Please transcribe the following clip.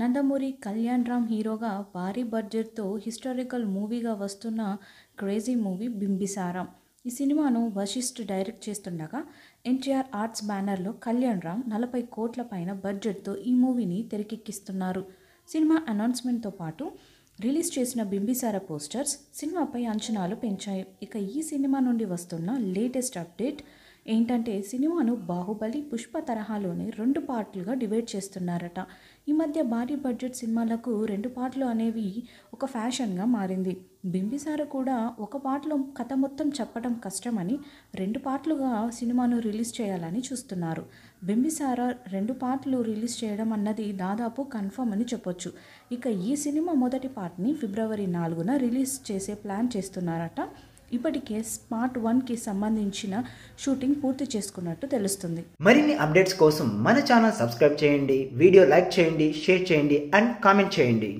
నందమూరి కళ్యాణ్ రామ్ హీరోగా భారీ బడ్జెట్తో హిస్టారికల్ మూవీగా వస్తున్న క్రేజీ మూవీ బింబిసారం ఈ సినిమాను వశిష్ఠ్ డైరెక్ట్ చేస్తుండగా ఎన్టీఆర్ ఆర్ట్స్ బ్యానర్లో కళ్యాణ్ రామ్ నలభై కోట్ల పైన బడ్జెట్తో ఈ మూవీని తెరకెక్కిస్తున్నారు సినిమా అనౌన్స్మెంట్తో పాటు రిలీజ్ చేసిన బింబిసార పోస్టర్స్ సినిమాపై అంచనాలు పెంచాయి ఇక ఈ సినిమా నుండి వస్తున్న లేటెస్ట్ అప్డేట్ ఏంటంటే సినిమాను బాహుబలి పుష్ప తరహాలోనే రెండు పార్ట్లుగా డివైడ్ చేస్తున్నారట ఈ మధ్య భారీ బడ్జెట్ సినిమాలకు రెండు పార్ట్లు అనేవి ఒక ఫ్యాషన్గా మారింది బింబిసార కూడా ఒక పార్ట్లో కథ మొత్తం చెప్పడం కష్టమని రెండు పార్ట్లుగా సినిమాను రిలీజ్ చేయాలని చూస్తున్నారు బింబిసార రెండు పార్ట్లు రిలీజ్ చేయడం అన్నది దాదాపు కన్ఫర్మ్ అని చెప్పొచ్చు ఇక ఈ సినిమా మొదటి పార్ట్ని ఫిబ్రవరి నాలుగున రిలీజ్ చేసే ప్లాన్ చేస్తున్నారట ఇప్పటికే స్మార్ట్ వన్కి సంబంధించిన షూటింగ్ పూర్తి చేసుకున్నట్టు తెలుస్తుంది మరిన్ని అప్డేట్స్ కోసం మన ఛానల్ సబ్స్క్రైబ్ చేయండి వీడియో లైక్ చేయండి షేర్ చేయండి అండ్ కామెంట్ చేయండి